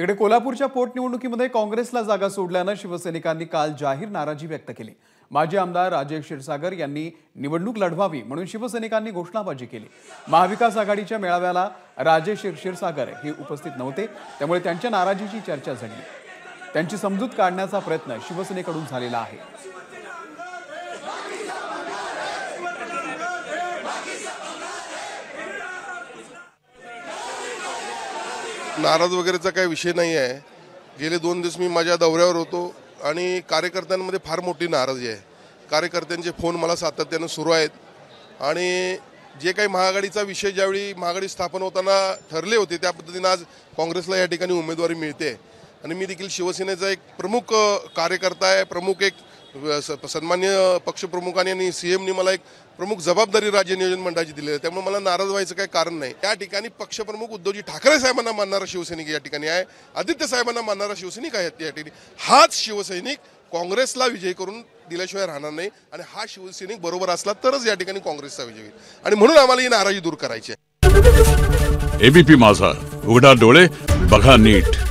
तिकडे कोल्हापूरच्या पोटनिवडणुकीमध्ये काँग्रेसला जागा सोडल्यानं शिवसैनिकांनी काल जाहीर नाराजी व्यक्त केली माजी आमदार राजेश क्षीरसागर यांनी निवडणूक लढवावी म्हणून शिवसैनिकांनी घोषणाबाजी केली महाविकास आघाडीच्या मेळाव्याला राजेश क्षीरसागर हे उपस्थित नव्हते त्यामुळे त्यांच्या नाराजीची चर्चा झाली त्यांची समजूत काढण्याचा प्रयत्न शिवसेनेकडून झालेला आहे नाराज वगैरेचा काही विषय नाही आहे गेले दोन दिवस मी माझ्या दौऱ्यावर होतो आणि कार्यकर्त्यांमध्ये फार मोठी नाराजी आहे कार्यकर्त्यांचे फोन मला सातत्यानं सुरू आहेत आणि जे काही महागाडीचा विषय ज्यावेळी महागाडी स्थापन होताना ठरले होते त्या पद्धतीनं आज काँग्रेसला या ठिकाणी उमेदवारी मिळते आणि मी देखील शिवसेनेचा एक प्रमुख कार्यकर्ता आहे प्रमुख एक सन्मान्य पक्षप्रमुखांनी आणि सी मला एक प्रमुख जबाबदारी राज्य नियोजन मंडळाची दिली आहे त्यामुळे मला नाराज व्हायचं काही कारण नाही त्या ठिकाणी पक्षप्रमुख उद्धवजी ठाकरे साहेबांना मानणारा शिवसैनिक या ठिकाणी आहे आदित्य साहेबांना मानणारा शिवसैनिक आहे या ठिकाणी हाच शिवसैनिक काँग्रेसला विजय करून दिल्याशिवाय राहणार नाही आणि हा शिवसैनिक बरोबर असला तरच या ठिकाणी काँग्रेसचा विजय होईल आणि म्हणून आम्हाला ही नाराजी दूर करायची आहे एबीपी माझा उघडा डोळे बघा नीट